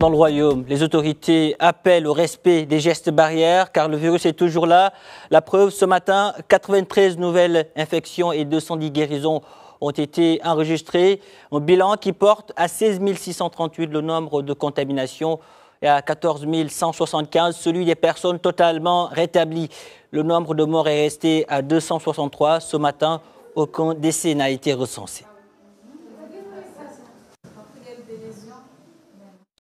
Dans le royaume, les autorités appellent au respect des gestes barrières car le virus est toujours là. La preuve, ce matin, 93 nouvelles infections et 210 guérisons ont été enregistrées. Un bilan qui porte à 16 638 le nombre de contaminations et à 14 175 celui des personnes totalement rétablies. Le nombre de morts est resté à 263. Ce matin, aucun décès n'a été recensé.